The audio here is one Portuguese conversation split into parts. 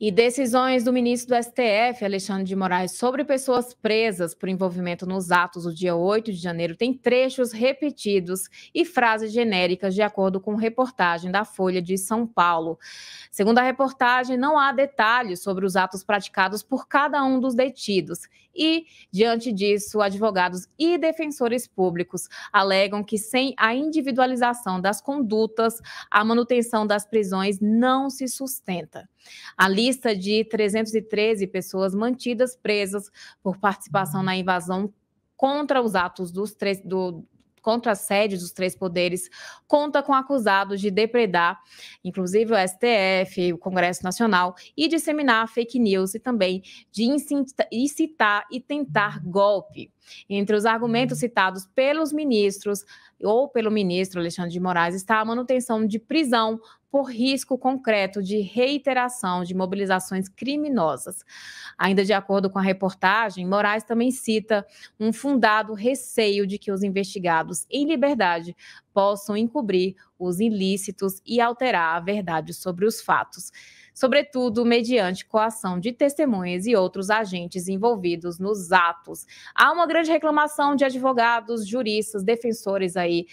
E decisões do ministro do STF, Alexandre de Moraes, sobre pessoas presas por envolvimento nos atos do dia 8 de janeiro têm trechos repetidos e frases genéricas, de acordo com reportagem da Folha de São Paulo. Segundo a reportagem, não há detalhes sobre os atos praticados por cada um dos detidos. E, diante disso, advogados e defensores públicos alegam que, sem a individualização das condutas, a manutenção das prisões não se sustenta. A lista de 313 pessoas mantidas presas por participação na invasão contra os atos dos três, do, contra a sede dos três poderes, conta com acusados de depredar, inclusive o STF, o Congresso Nacional, e disseminar fake news e também de incitar e tentar golpe. Entre os argumentos citados pelos ministros ou pelo ministro Alexandre de Moraes está a manutenção de prisão por risco concreto de reiteração de mobilizações criminosas. Ainda de acordo com a reportagem, Moraes também cita um fundado receio de que os investigados em liberdade possam encobrir os ilícitos e alterar a verdade sobre os fatos, sobretudo mediante coação de testemunhas e outros agentes envolvidos nos atos. Há uma grande reclamação de advogados, juristas, defensores aí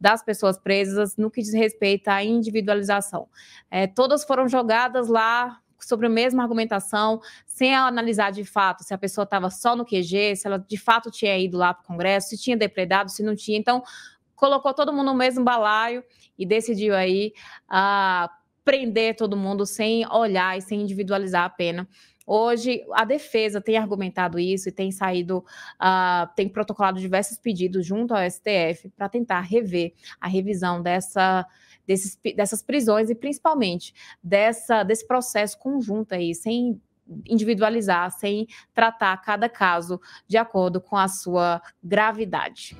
das pessoas presas no que diz respeito à individualização. É, todas foram jogadas lá sobre a mesma argumentação, sem analisar de fato se a pessoa estava só no QG, se ela de fato tinha ido lá para o Congresso, se tinha depredado, se não tinha. Então, colocou todo mundo no mesmo balaio e decidiu aí ah, prender todo mundo sem olhar e sem individualizar a pena. Hoje, a defesa tem argumentado isso e tem saído, uh, tem protocolado diversos pedidos junto ao STF para tentar rever a revisão dessa, desses, dessas prisões e principalmente dessa, desse processo conjunto aí, sem individualizar, sem tratar cada caso de acordo com a sua gravidade.